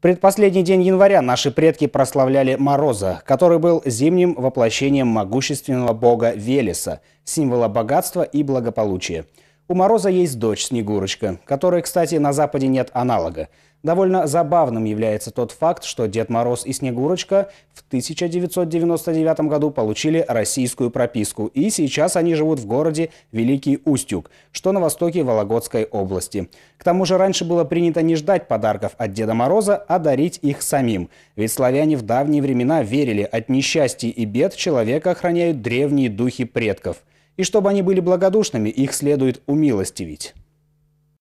Предпоследний день января наши предки прославляли Мороза, который был зимним воплощением могущественного бога Велеса, символа богатства и благополучия – у Мороза есть дочь Снегурочка, которой, кстати, на Западе нет аналога. Довольно забавным является тот факт, что Дед Мороз и Снегурочка в 1999 году получили российскую прописку, и сейчас они живут в городе Великий Устюг, что на востоке Вологодской области. К тому же раньше было принято не ждать подарков от Деда Мороза, а дарить их самим. Ведь славяне в давние времена верили, от несчастья и бед человека охраняют древние духи предков – и чтобы они были благодушными, их следует умилостивить.